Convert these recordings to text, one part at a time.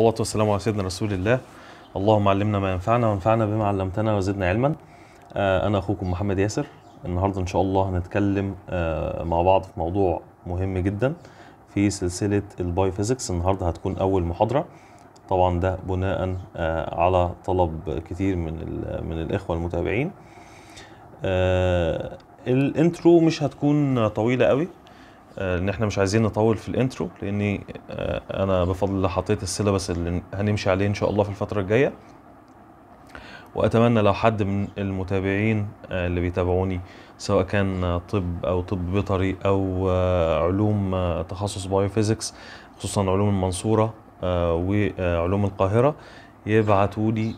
والصلاة والسلام على سيدنا رسول الله اللهم علمنا ما ينفعنا وانفعنا بما علمتنا وزدنا علما آه، أنا أخوكم محمد ياسر النهاردة إن شاء الله هنتكلم آه، مع بعض في موضوع مهم جدا في سلسلة فيزيكس النهاردة هتكون أول محاضرة طبعا ده بناء آه، على طلب كتير من من الإخوة المتابعين الانترو مش هتكون طويلة قوي آه، ان احنا مش عايزين نطول في الانترو لاني آه، انا بفضل الله حطيت السيلابس اللي هنمشي عليه ان شاء الله في الفتره الجايه واتمنى لو حد من المتابعين آه، اللي بيتابعوني سواء كان طب او طب بيطري او علوم تخصص بايوفيزيكس خصوصا علوم المنصوره وعلوم القاهره يبعتوا لي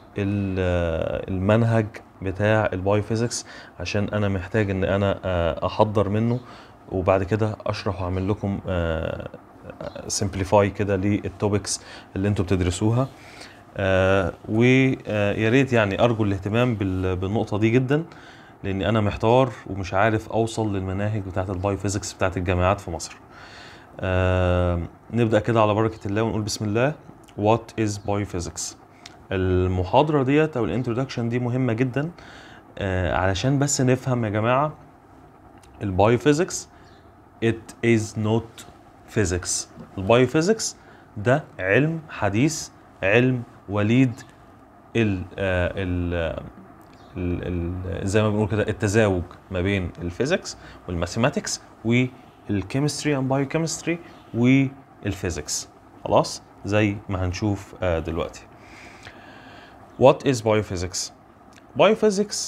المنهج بتاع البايوفيزيكس عشان انا محتاج ان انا احضر منه وبعد كده اشرح واعمل لكم سمبليفاي آه، آه، كده للتوبكس اللي انتم بتدرسوها آه، ويا ريت يعني ارجو الاهتمام بالنقطه دي جدا لان انا محتار ومش عارف اوصل للمناهج بتاعه البايوفيزكس بتاعه الجامعات في مصر نبدا كده على بركه الله ونقول بسم الله وات از بايوفيزكس المحاضره ديت او الانترودكشن دي مهمه جدا علشان بس نفهم يا جماعه البايوفيزكس it is not physics البايوفيزكس ده علم حديث علم وليد آه، آه، ال ال زي ما بنقول كده التزاوج ما بين الفيزيكس والماثيماتكس والكيمستري اند بايوكيمستري والفيزيكس خلاص زي ما هنشوف آه، دلوقتي What is biophysics? Biophysics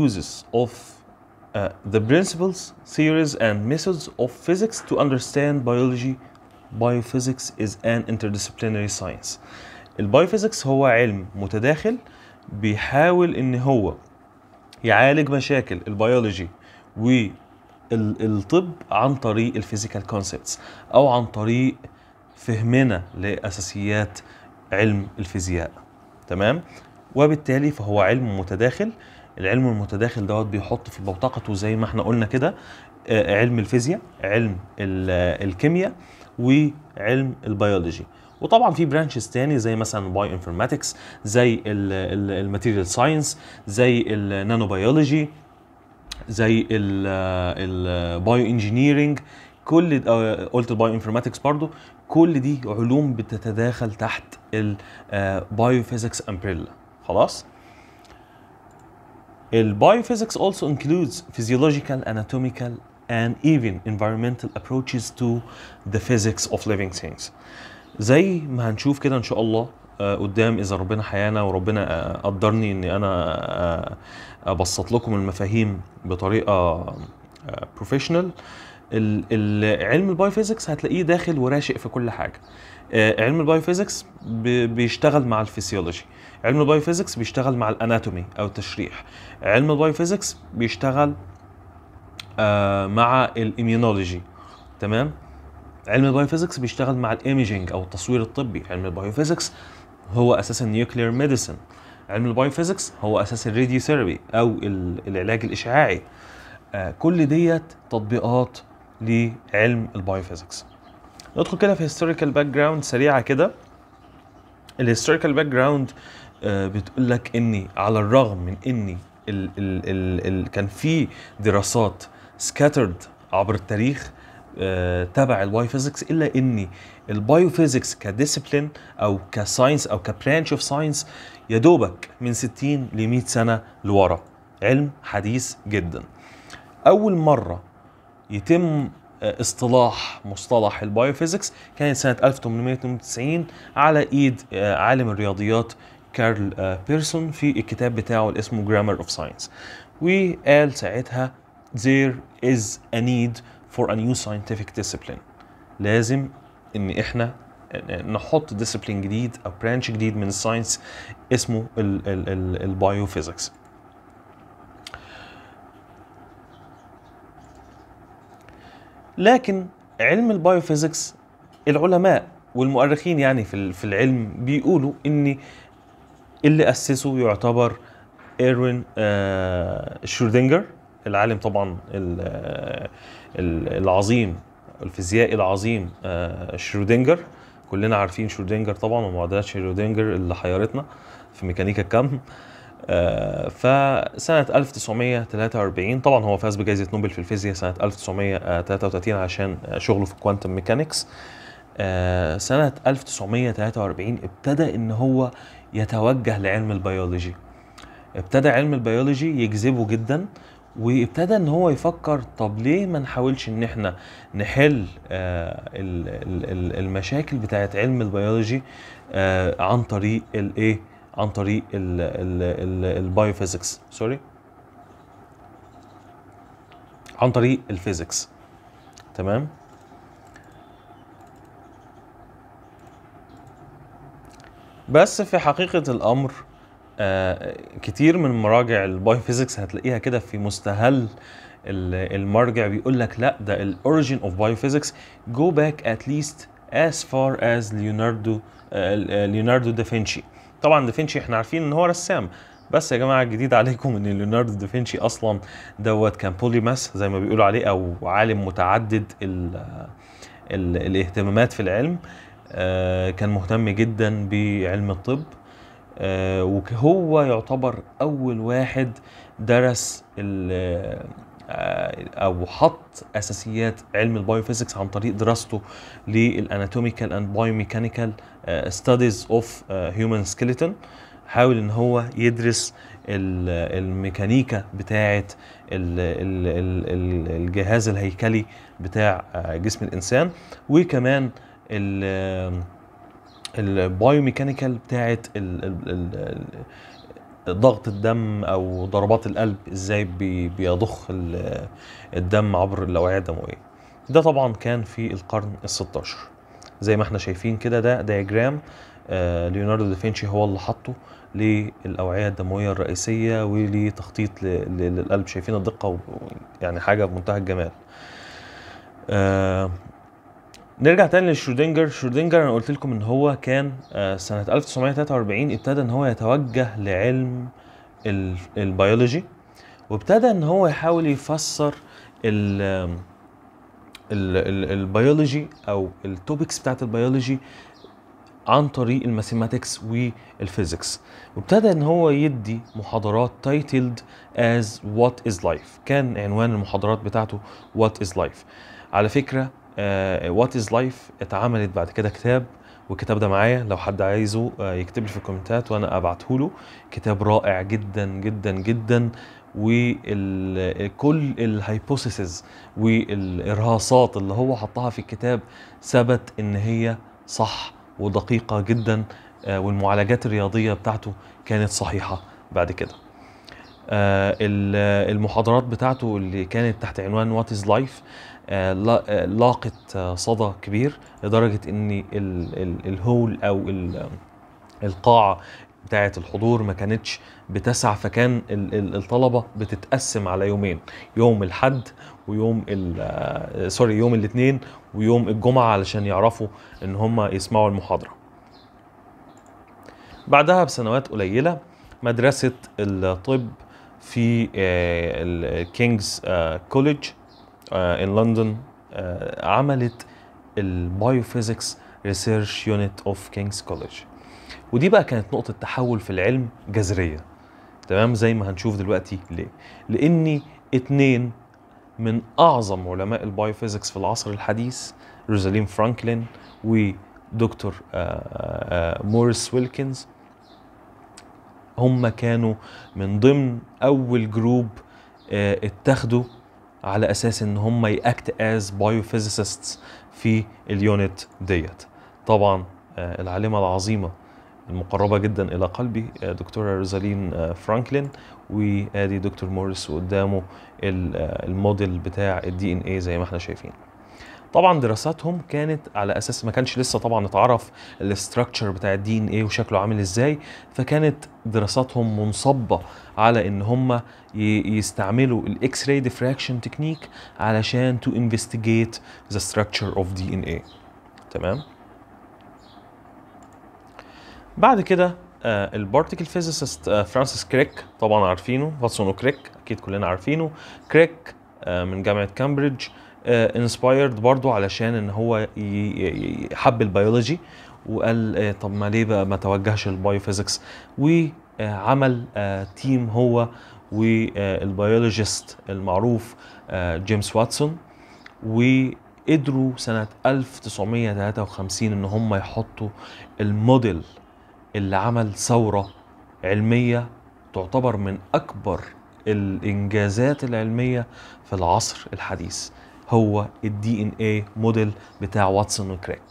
uses of uh, the principles, theories, and methods of physics to understand biology. Biophysics is an interdisciplinary science. البيوفيزكس هو علم متداخل بيحاول ان هو يعالج مشاكل البيولوجي والطب عن طريق الفيزيكال كونسبتس او عن طريق فهمنا لاساسيات علم الفيزياء تمام وبالتالي فهو علم متداخل العلم المتداخل دوت بيحط في بوتقته زي ما احنا قلنا كده آه، علم الفيزياء علم آه، الكيمياء وعلم البيولوجي وطبعا في برانشز تاني زي مثلا باي انفورماتكس زي الماتيريال ساينس زي النانو بيولوجي زي البايو انجينيرنج آه، كل قلت البايو انفورماتكس برضو كل دي علوم بتتداخل تحت البايو فيزكس امبريلا خلاص Biophysics also includes physiological, anatomical, and even environmental approaches to the physics of living things. زي ما هنشوف كده ان شاء الله قدام اذا ربنا حيانا وربنا قدرني ان انا ابسط لكم المفاهيم بطريقه بروفيشنال uh, علم البايوفيزكس هتلاقيه داخل وراشق في كل حاجه آه، علم البايوفيزكس بيشتغل مع الفسيولوجي علم البايوفيزكس بيشتغل مع الاناتومي او التشريح علم البايوفيزكس بيشتغل آه، مع الايميونولوجي تمام علم البايوفيزكس بيشتغل مع الايميجينج او التصوير الطبي علم البايوفيزكس هو اساس النيوكلير ميديسن علم البايوفيزكس هو اساس الراديوثيرابي او العلاج الاشعاعي آه، كل ديت تطبيقات لعلم البايوفيزكس ندخل كده في هيستوريكال باك جراوند سريعه كده الهيستوريكال باك جراوند بتقول لك اني على الرغم من اني الـ الـ الـ الـ كان في دراسات سكاترد عبر التاريخ آه، تبع البايو فيزكس الا ان البايو فيزكس كديسبلين او كساينس او كبرانش اوف ساينس يا دوبك من 60 ل 100 سنه لورا علم حديث جدا اول مره يتم آه، اصطلاح مصطلح البايوفيزيكس كانت سنة 1892 على ايد آه، عالم الرياضيات كارل آه، بيرسون في الكتاب بتاعه اللي اسمه جرامر اوف ساينس وقال ساعتها there is a need for a new scientific discipline لازم ان احنا نحط ديسيبلين جديد او برانش جديد من الساينس اسمه البايوفيزيكس لكن علم البايوفيزيكس العلماء والمؤرخين يعني في العلم بيقولوا ان اللي اسسه يعتبر ايروين آه، شرودنجر العالم طبعا آه، العظيم الفيزيائي العظيم آه، شرودنجر كلنا عارفين شرودنجر طبعا ومعادلات شرودنجر اللي حيرتنا في ميكانيكا الكم آه، فسنة 1943 طبعا هو فاز بجائزة نوبل في الفيزياء سنة 1933 عشان شغله في الكوانتم ميكانيكس آه، سنة 1943 ابتدى ان هو يتوجه لعلم البيولوجي ابتدى علم البيولوجي يجذبه جدا وابتدى ان هو يفكر طب ليه ما نحاولش ان احنا نحل آه، المشاكل بتاعت علم البيولوجي عن طريق الايه عن طريق البايوفيزكس سوري عن طريق الفيزكس تمام بس في حقيقة الأمر آه كتير من مراجع البايوفيزكس هتلاقيها كده في مستهل المرجع بيقول لك لا ده الاوريجين اوف بايوفيزكس جو باك ات ليست as far as ليوناردو ليوناردو دافنشي طبعا دافنشي احنا عارفين ان هو رسام بس يا جماعه الجديد عليكم ان ليوناردو دافنشي اصلا دوت كان بوليماس زي ما بيقولوا عليه او عالم متعدد الـ الـ الاهتمامات في العلم آه، كان مهتم جدا بعلم الطب آه، وهو يعتبر اول واحد درس آه، او حط اساسيات علم البايوفيزكس عن طريق دراسته للاناتوميكال اند بايوميكانيكال ستاديز اوف هيومن سكيلتون حاول ان هو يدرس الميكانيكا بتاعه الجهاز الهيكلي بتاع آه، جسم الانسان وكمان البايوميكانيكال بتاعه ضغط الدم او ضربات القلب ازاي بيضخ الدم عبر الاوعيه الدمويه ده طبعا كان في القرن ال16 زي ما احنا شايفين كده ده دياجرام آه، ليوناردو دافنشي هو اللي حطه للاوعيه الدمويه الرئيسيه ولتخطيط للقلب شايفين الدقه يعني حاجه بمنتهى الجمال آه، نرجع تاني لشرودنجر شرودنجر انا قلت لكم ان هو كان آه، سنه 1943 ابتدى ان هو يتوجه لعلم البيولوجي وابتدى ان هو يحاول يفسر ال البيولوجي او التوبكس بتاعت البيولوجي عن طريق الماثيماتكس والفيزيكس وابتدى ان هو يدي محاضرات تايتلد از وات از لايف كان عنوان المحاضرات بتاعته وات از لايف على فكره وات از لايف اتعملت بعد كده كتاب والكتاب ده معايا لو حد عايزه آه، يكتب لي في الكومنتات وانا ابعته له كتاب رائع جدا جدا جدا وكل الهايبوثيسز والارهاصات اللي هو حطها في الكتاب ثبت ان هي صح ودقيقه جدا آه، والمعالجات الرياضيه بتاعته كانت صحيحه بعد كده آه، المحاضرات بتاعته اللي كانت تحت عنوان وات از لايف لاقت آه، صدى كبير لدرجه ان الهول او القاعه بتاعه الحضور ما كانتش بتسع فكان الطلبه بتتقسم على يومين يوم الحد ويوم سوري آه، يوم الاثنين ويوم الجمعه علشان يعرفوا ان هم يسمعوا المحاضره بعدها بسنوات قليله مدرسه الطب في الكينجز كوليدج ان لندن عملت البايوفيزيكس ريسيرش يونت اوف كينجز كوليدج ودي بقى كانت نقطه تحول في العلم جذريه تمام زي ما هنشوف دلوقتي ليه لان اتنين من اعظم علماء البايوفيزيكس في العصر الحديث روزالين فرانكلين ودكتور موريس ويلكنز هم كانوا من ضمن اول جروب آه، اتخذوا على اساس ان هم ياكت از بايوفيزيسيستس في اليونت ديت طبعا آه، العالمه العظيمه المقربة جدا إلى قلبي آه، دكتورة روزالين فرانكلين وآدي دكتور موريس وقدامه الموديل بتاع الدي ان ايه زي ما احنا شايفين طبعا دراساتهم كانت على اساس ما كانش لسه طبعا اتعرف الاستراكشر بتاع الدي ان ايه وشكله عامل ازاي فكانت دراساتهم منصبه على ان هم يستعملوا الاكس راي ديفراكشن تكنيك علشان تو انفستيجيت ذا ستراكشر اوف دي ان ايه تمام بعد كده آه، البارتيكل آه، فيزيست فرانسيس كريك طبعا عارفينه فاتسونو كريك اكيد كلنا عارفينه كريك آه، من جامعه كامبريدج انسبايرد آه، برضو علشان ان هو حب البيولوجي وقال آه، طب ما ليه بقى ما توجهش البايوفيزكس وعمل آه، تيم هو والبيولوجيست المعروف جيمس واتسون وقدروا سنة 1953 ان هم يحطوا الموديل اللي عمل ثورة علمية تعتبر من اكبر الانجازات العلمية في العصر الحديث هو الدي ان ايه موديل بتاع واتسون وكريك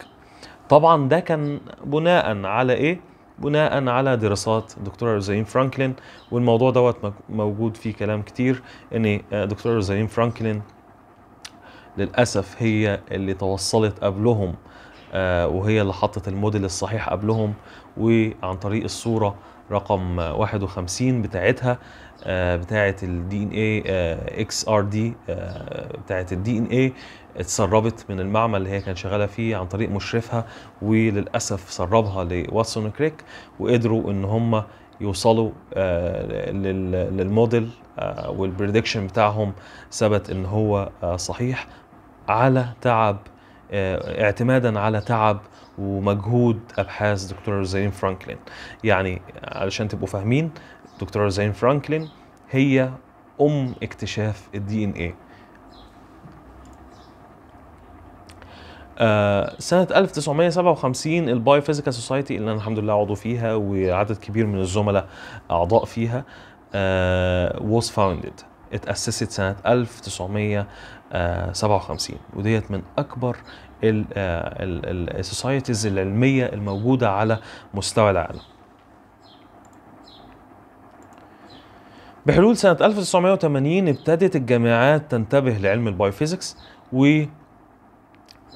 طبعا ده كان بناء على ايه بناء على دراسات دكتورة روزالين فرانكلين والموضوع دوت موجود فيه كلام كتير ان آه، دكتورة روزالين فرانكلين للاسف هي اللي توصلت قبلهم آه، وهي اللي حطت الموديل الصحيح قبلهم وعن طريق الصوره رقم 51 بتاعتها آه، بتاعه الدي ان اي اكس ار دي بتاعه الدي ان اي اتسربت من المعمل اللي هي كانت شغاله فيه عن طريق مشرفها وللاسف سربها لواتسون كريك وقدروا ان هم يوصلوا آه، للموديل آه، والبريدكشن بتاعهم ثبت ان هو صحيح على تعب اعتمادا على تعب ومجهود ابحاث دكتور زين فرانكلين يعني علشان تبقوا فاهمين دكتوره زين فرانكلين هي ام اكتشاف الدي ان ايه آه سنة 1957 الباي فيزيكال سوسايتي اللي أنا الحمد لله عضو فيها وعدد كبير من الزملاء أعضاء فيها آه was founded اتأسست سنة 1957 وديت من أكبر السوسايتيز آه، العلمية الموجودة على مستوى العالم بحلول سنة 1980 ابتدت الجامعات تنتبه لعلم البايوفيزيكس و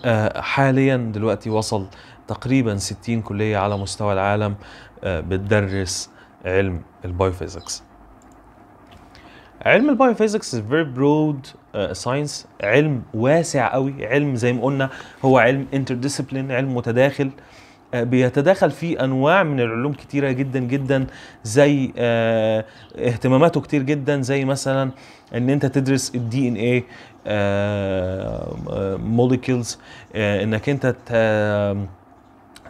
آه، حاليا دلوقتي وصل تقريبا 60 كلية على مستوى العالم آه، بتدرس علم البايوفيزيكس علم البايوفيزيكس very broad ساينس آه، علم واسع قوي علم زي ما قلنا هو علم انتر علم متداخل آه، بيتداخل فيه انواع من العلوم كتيره جدا جدا زي آه، اهتماماته كتير جدا زي مثلا ان انت تدرس الدي ان ايه موليكيولز انك انت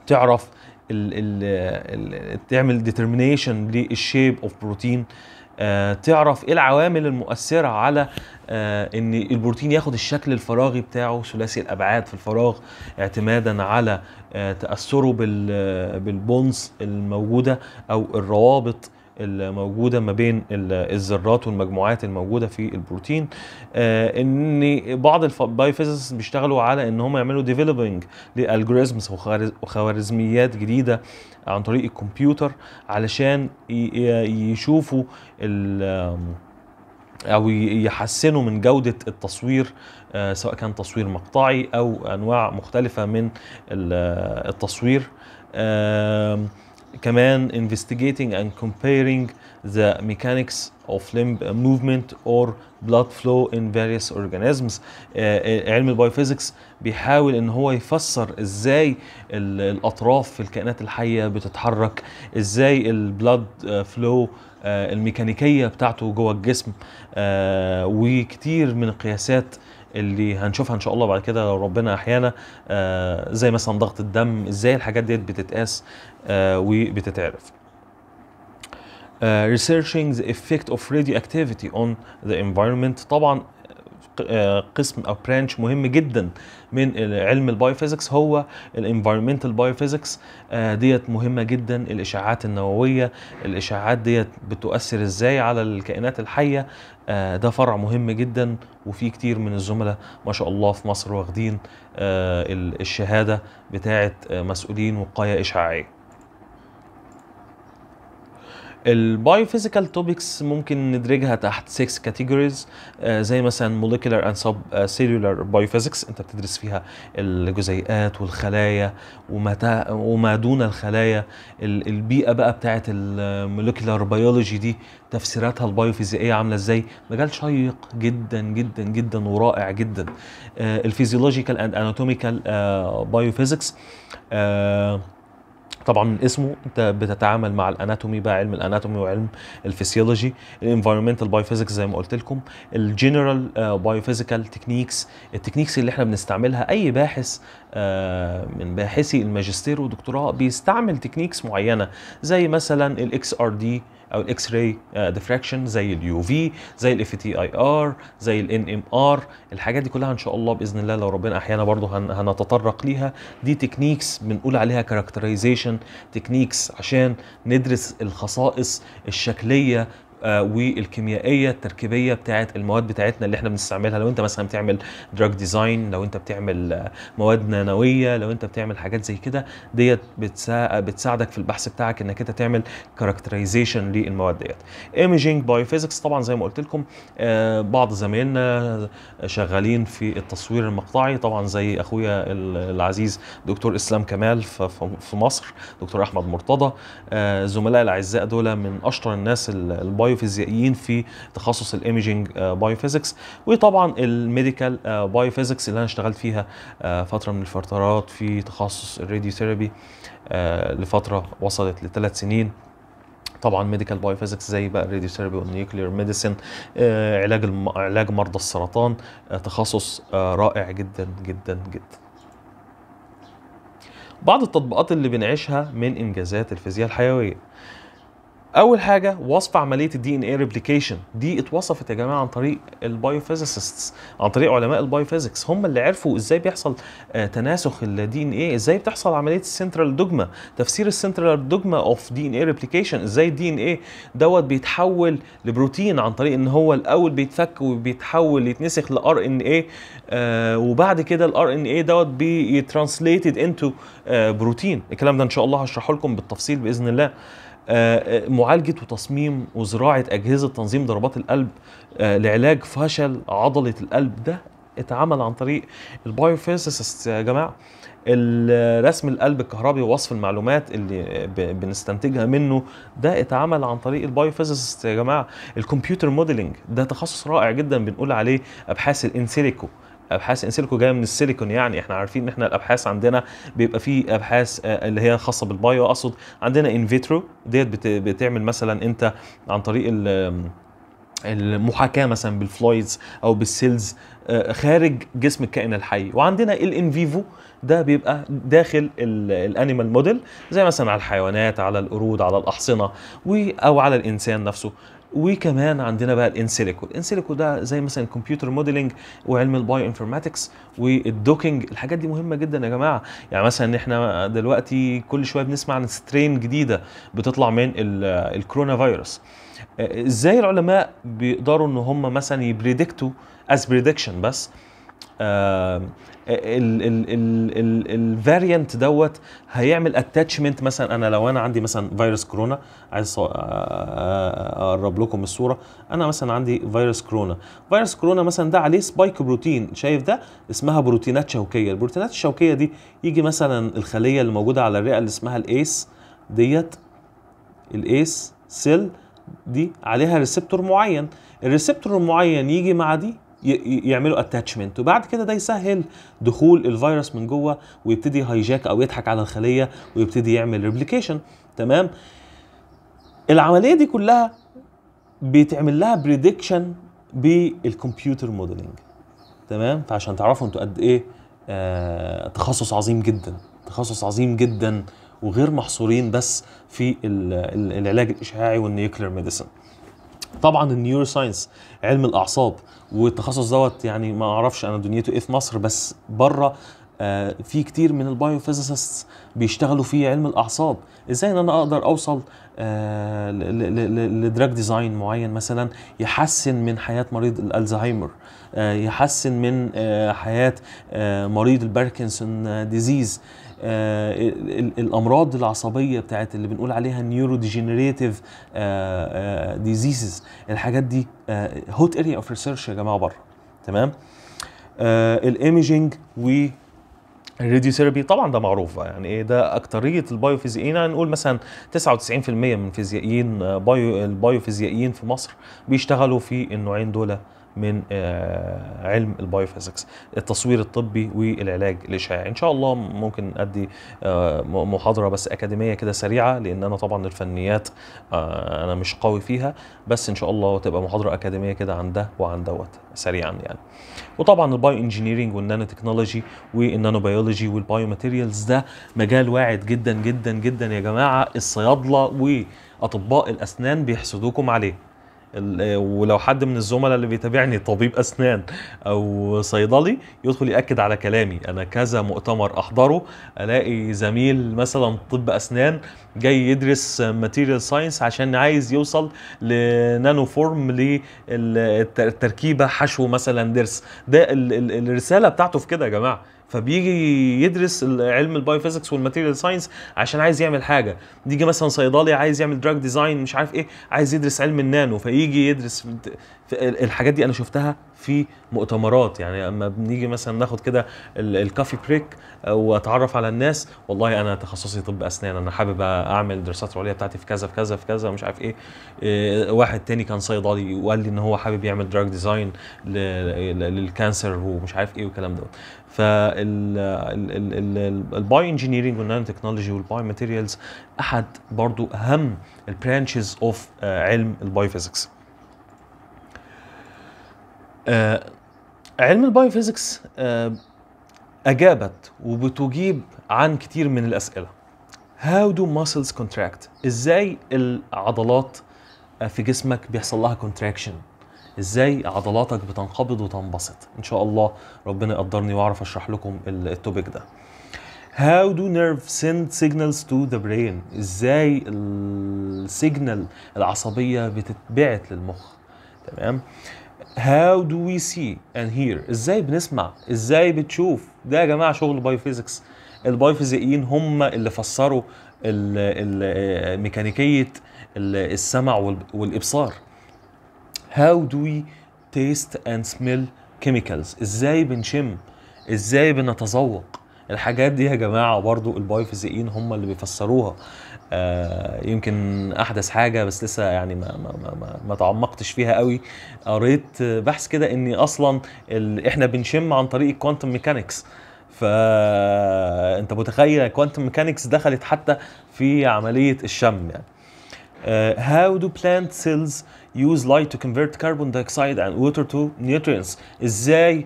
تعرف الـ الـ الـ تعمل ديترمينيشن للشيب اوف بروتين آه، تعرف ايه العوامل المؤثره على آه، ان البروتين ياخد الشكل الفراغي بتاعه ثلاثي الابعاد في الفراغ اعتمادا على آه، تاثره بالبونز الموجوده او الروابط الموجودة ما بين الذرات والمجموعات الموجودة في البروتين آه، ان بعض البايوفيزيس بيشتغلوا على ان هم يعملوا ديفلوبينج لالجوريزمز وخوارزميات جديدة عن طريق الكمبيوتر علشان يشوفوا او يحسنوا من جوده التصوير آه، سواء كان تصوير مقطعي او انواع مختلفه من التصوير كمان investigating and comparing the mechanics of limb movement or blood flow in various organisms uh, علم البايوفيزيكس بيحاول ان هو يفسر ازاي الاطراف في الكائنات الحيه بتتحرك ازاي البلاد آه، فلو الميكانيكيه بتاعته جوه الجسم وكتير من القياسات اللي هنشوفها ان شاء الله بعد كده لو ربنا احيانا آه، زي مثلا ضغط الدم ازاي الحاجات ديت بتتقاس آه، وبتتعرف Uh, آه، researching the effect of radioactivity on the environment طبعا آه، قسم او برانش مهم جدا من علم البايوفيزكس هو الانفيرمنتال بايوفيزكس آه، ديت مهمه جدا الاشعاعات النوويه الاشعاعات ديت بتؤثر ازاي على الكائنات الحيه آه، ده فرع مهم جدا وفي كتير من الزملاء ما شاء الله في مصر واخدين الشهاده بتاعه مسؤولين وقايه اشعاعيه البايوفيزيكال توبكس ممكن ندرجها تحت 6 كاتيجوريز آه، زي مثلا مولكيولار اند سب سيلولار بايوفيزيكس انت بتدرس فيها الجزيئات والخلايا وما وما دون الخلايا البيئه بقى بتاعه المولكيولار بيولوجي دي تفسيراتها البايوفيزيائيه عامله ازاي مجال شيق جدا جدا جدا ورائع جدا الفيزيولوجيكال اند اناتوميكال بايوفيزيكس طبعا من اسمه انت بتتعامل مع الاناتومي بقى علم الاناتومي وعلم الفسيولوجي الانفايرمنتال بايوفيزيكس زي ما قلت لكم الجنرال آه، بايوفيزيكال تكنيكس التكنيكس اللي احنا بنستعملها اي باحث آه، من باحثي الماجستير ودكتوراه بيستعمل تكنيكس معينه زي مثلا الاكس ار دي او الاكس راي ديفراكشن زي اليو في زي الاف تي اي ار زي الان ام ار الحاجات دي كلها ان شاء الله باذن الله لو ربنا احيانا برضه هنتطرق ليها دي تكنيكس بنقول عليها كاركترايزيشن تكنيكس عشان ندرس الخصائص الشكليه آه، والكيميائيه التركيبيه بتاعه المواد بتاعتنا اللي احنا بنستعملها لو انت مثلا بتعمل دراج ديزاين لو انت بتعمل آه، مواد نانويه لو انت بتعمل حاجات زي كده ديت بتسا... بتساعدك في البحث بتاعك انك انت تعمل كاركترايزيشن للمواد ديت ايميجينج بايوفيزكس طبعا زي ما قلت لكم آه، بعض زمايلنا شغالين في التصوير المقطعي طبعا زي اخويا العزيز دكتور اسلام كمال في مصر دكتور احمد مرتضى زملاء الاعزاء دول من اشطر الناس البايو البايوفيزيائيين في تخصص الايميجنج آه، بايوفيزكس وطبعا الميديكال آه، بايوفيزكس اللي انا اشتغلت فيها آه، فتره من الفترات في تخصص الراديوثيرابي لفتره وصلت لثلاث سنين طبعا ميديكال بايوفيزكس زي بقى الراديو ثيرابي والنيوكلير ميديسن علاج علاج مرضى السرطان تخصص رائع جدا جدا جدا بعض التطبيقات اللي بنعيشها من انجازات الفيزياء الحيويه اول حاجه وصف عمليه الدي ان اي ريبليكيشن دي اتوصفت يا جماعه عن طريق البايوفيزيستس عن طريق علماء البايوفيزيكس هم اللي عرفوا ازاي بيحصل آه، تناسخ الدي ان اي ازاي بتحصل عمليه السنترال دوجما تفسير السنترال دوجما اوف دي ان اي ريبليكيشن ازاي الدي ان اي دوت بيتحول لبروتين عن طريق ان هو الاول بيتفك وبيتحول يتنسخ لار ان اي وبعد كده الار ان اي دوت بيترانسليتد انتو آه، بروتين الكلام ده ان شاء الله هشرحه لكم بالتفصيل باذن الله آه، آه، معالجه وتصميم وزراعه اجهزه تنظيم ضربات القلب آه، لعلاج فشل عضله القلب ده اتعمل عن طريق البايوفيسيست يا جماعه رسم القلب الكهربي ووصف المعلومات اللي بنستنتجها منه ده اتعمل عن طريق البايوفيزيست يا جماعه الكمبيوتر موديلنج ده تخصص رائع جدا بنقول عليه ابحاث الانسيليكو ابحاث انسيلكو جايه من السيليكون يعني احنا عارفين ان احنا الابحاث عندنا بيبقى في ابحاث آه، اللي هي خاصه بالبايو اقصد عندنا ان فيترو ديت بتعمل مثلا انت عن طريق المحاكاه مثلا بالفلويدز او بالسيلز آه، خارج جسم الكائن الحي وعندنا الان فيفو ده بيبقى داخل الانيمال موديل زي مثلا على الحيوانات على القرود على الاحصنه او على الانسان نفسه وكمان عندنا بقى الانسيليكو الانسيليكو ده زي مثلا الكمبيوتر موديلنج وعلم البايو انفورماتكس والدوكينج الحاجات دي مهمه جدا يا جماعه يعني مثلا احنا دلوقتي كل شويه بنسمع عن سترين جديده بتطلع من الكورونا فيروس ازاي العلماء بيقدروا ان هم مثلا يبريدكتوا از بريدكشن بس آه، الفاريانت دوت هيعمل اتاتشمنت مثلا انا لو انا عندي مثلا فيروس كورونا عايز آه، آه، اقرب لكم الصوره انا مثلا عندي فيروس كورونا فيروس كورونا مثلا ده عليه سبايك بروتين شايف ده اسمها بروتينات شوكيه البروتينات الشوكيه دي يجي مثلا الخليه اللي موجوده على الرئه اللي اسمها الايس ديت الايس سيل دي عليها ريسبتور معين الريسبتور المعين يجي مع دي يعملوا اتاتشمنت وبعد كده ده يسهل دخول الفيروس من جوه ويبتدي هايجاك او يضحك على الخليه ويبتدي يعمل ريبليكيشن تمام العمليه دي كلها بيتعمل لها بريدكشن بالكمبيوتر موديلنج تمام فعشان تعرفوا انتوا قد ايه آه تخصص عظيم جدا تخصص عظيم جدا وغير محصورين بس في العلاج الاشعاعي والنيوكلير ميديسن طبعا النيورو ساينس علم الاعصاب والتخصص دوت يعني ما اعرفش انا دنيته ايه في مصر بس بره آه في كتير من البايو بيشتغلوا في علم الاعصاب ازاي ان انا اقدر اوصل آه لدراج ديزاين معين مثلا يحسن من حياه مريض الالزهايمر آه يحسن من آه، حياه آه، مريض الباركنسون آه، ديزيز آه، الامراض العصبيه بتاعت اللي بنقول عليها النيورو ديجنريتيف ديزيزز الحاجات دي هوت اريا اوف ريسيرش يا جماعه بره تمام آه، الايمجينج و الراديوثيرابي طبعا ده معروف يعني ايه ده اكتريه البايوفيزيائيين هنقول يعني مثلا 99% من الفيزيائيين آه، بايو البايوفيزيائيين في مصر بيشتغلوا في النوعين دول من آه، علم البايوفيزكس التصوير الطبي والعلاج الاشعاعي ان شاء الله ممكن ادي آه، محاضره بس اكاديميه كده سريعه لان انا طبعا الفنيات آه، انا مش قوي فيها بس ان شاء الله تبقى محاضره اكاديميه كده عن ده وعن دوت سريعا يعني وطبعا البايو انجينيرنج والنانو تكنولوجي والنانو بيولوجي والبايو ماتيريالز ده مجال واعد جدا جدا جدا يا جماعه الصيادله واطباء الاسنان بيحسدوكم عليه ولو حد من الزملاء اللي بيتابعني طبيب اسنان او صيدلي يدخل ياكد على كلامي انا كذا مؤتمر احضره الاقي زميل مثلا طب اسنان جاي يدرس ماتيريال ساينس عشان عايز يوصل لنانو فورم للتركيبه حشو مثلا ضرس ده الرساله بتاعته في كده يا جماعه فبيجي يدرس علم البايوفيزكس والماتيريال ساينس عشان عايز يعمل حاجه يجي مثلا صيدلي عايز يعمل دراج ديزاين مش عارف ايه عايز يدرس علم النانو فيجي يدرس الحاجات دي انا شفتها في مؤتمرات يعني اما بنيجي مثلا ناخد كده الكافي بريك آه، واتعرف على الناس والله انا تخصصي طب اسنان انا حابب اعمل دراسات عليا بتاعتي في كذا في كذا في كذا مش عارف ايه, آه، واحد تاني كان صيدلي وقال لي ان هو حابب يعمل دراج ديزاين للكانسر ومش عارف ايه والكلام دوت فالباي انجينيرنج والنانو تكنولوجي والباي ماتيريالز احد برضو اهم البرانشز اوف آه، علم البايوفيزكس آه علم البايوفيزيكس آه أجابت وبتجيب عن كتير من الأسئلة How do muscles contract؟ إزاي العضلات آه، في جسمك بيحصل لها كونتراكشن ازاي عضلاتك بتنقبض وتنبسط ان شاء الله ربنا يقدرني واعرف اشرح لكم التوبيك ده How do nerves send signals to the brain؟ ازاي السيجنال العصبية بتتبعت للمخ؟ تمام؟ هاو دو وي سي اند هير ازاي بنسمع ازاي بتشوف ده يا جماعه شغل بايوفيزكس البايوفيزيقيين هم اللي فسروا ميكانيكيه السمع والابصار هاو دو وي تيست اند سميل كيميكالز ازاي بنشم ازاي بنتذوق الحاجات دي يا جماعه برضو البايوفيزيقيين هم اللي بيفسروها آه، يمكن احدث حاجه بس لسه يعني ما ما ما, ما تعمقتش فيها قوي قريت بحث كده ان اصلا احنا بنشم عن طريق الكوانتم ميكانكس فانت متخيل الكوانتم يعني ميكانكس دخلت حتى في عمليه الشم يعني Uh, how do plant cells use light to convert carbon dioxide and water to nutrients ازاي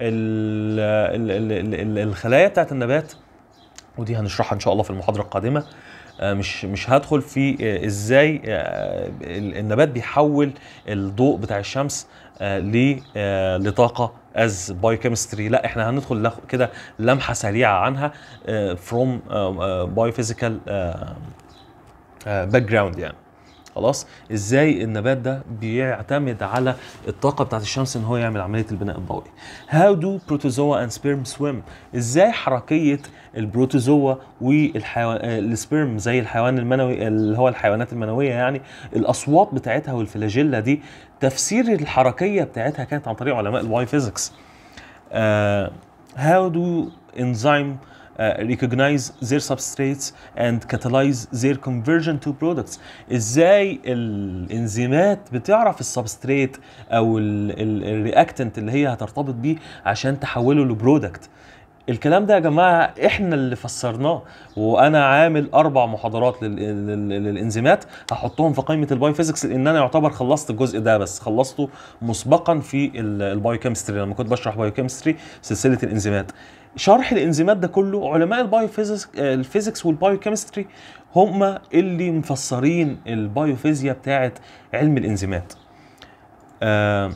الـ الـ الـ الخلايا بتاعت النبات ودي هنشرحها ان شاء الله في المحاضره القادمه آه، مش مش هدخل في آه، ازاي آه، النبات بيحول الضوء بتاع الشمس لطاقه از كيمستري لا احنا هندخل كده لمحه سريعه عنها فروم فيزيكال باك جراوند يعني خلاص ازاي النبات ده بيعتمد على الطاقه بتاعت الشمس ان هو يعمل عمليه البناء الضوئي هاو دو بروتوزوا اند سبيرم سويم ازاي حركيه البروتوزوا والسبيرم زي الحيوان المنوي اللي هو الحيوانات المنويه يعني الاصوات بتاعتها والفلاجيلا دي تفسير الحركيه بتاعتها كانت عن طريق علماء الواي فيزكس هاو دو انزيم Uh, recognize their substrates and catalyze their conversion to products ازاي الانزيمات بتعرف السبستريت او الرياكتنت اللي هي هترتبط بيه عشان تحوله لبرودكت الكلام ده يا جماعه احنا اللي فسرناه وانا عامل اربع محاضرات للانزيمات هحطهم في قائمه البايو فيزكس لان انا يعتبر خلصت الجزء ده بس خلصته مسبقا في البايو كيمستري لما كنت بشرح بايو كيمستري سلسله الانزيمات شرح الانزيمات ده كله علماء البايوفيزيكس آه، الفيزيكس والبايوكيمستري هم اللي مفسرين البايوفيزيا بتاعه علم الانزيمات uh,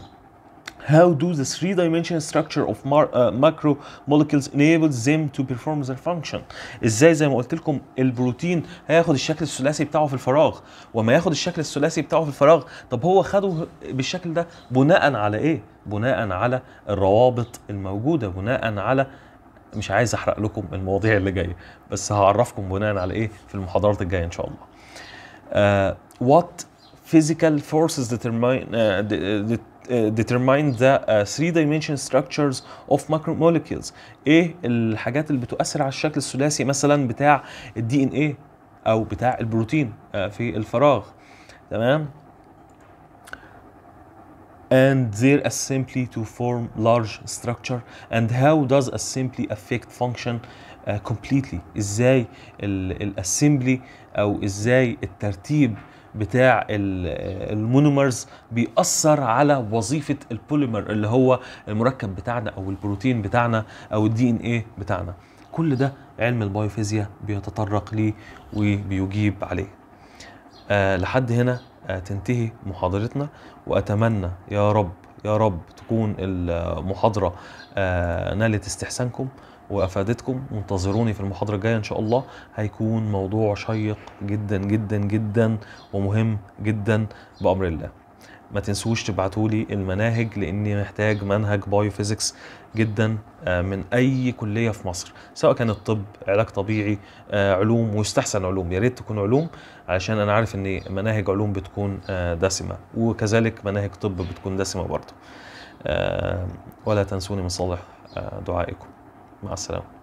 How do the three-dimensional structure of uh, macromolecules enables them to perform their function؟ ازاي زي ما قلت لكم البروتين هياخد الشكل الثلاثي بتاعه في الفراغ، وما ياخد الشكل الثلاثي بتاعه في الفراغ، طب هو خده بالشكل ده بناء على ايه؟ بناء على الروابط الموجوده، بناء على مش عايز احرق لكم المواضيع اللي جايه بس هعرفكم بناء على ايه في المحاضرات الجايه ان شاء الله وات آه، physical forces determine, آه، آه، the uh, three dimension structures of macromolecules ايه الحاجات اللي بتؤثر على الشكل الثلاثي مثلا بتاع الدي ان ايه او بتاع البروتين في الفراغ تمام and their assembly to form large structure and how does assembly affect function uh, completely ازاي الاسمبلي او ازاي الترتيب بتاع المونومرز بيأثر على وظيفة البوليمر اللي هو المركب بتاعنا او البروتين بتاعنا او الدي ان ايه بتاعنا كل ده علم البايوفيزيا بيتطرق ليه وبيجيب عليه أه لحد هنا آه، تنتهي محاضرتنا وأتمنى يا رب يا رب تكون المحاضرة آه، نالت استحسانكم وافادتكم وانتظروني في المحاضره الجايه ان شاء الله هيكون موضوع شيق جدا جدا جدا ومهم جدا بامر الله ما تنسوش تبعتوا لي المناهج لاني محتاج منهج بايو فيزيكس جدا آه، من اي كليه في مصر سواء كان الطب علاج طبيعي آه، علوم ويستحسن علوم يا ريت تكون علوم علشان انا عارف ان مناهج علوم بتكون آه، دسمه وكذلك مناهج طب بتكون دسمه برضه ولا تنسوني من صالح دعائكم مع السلامه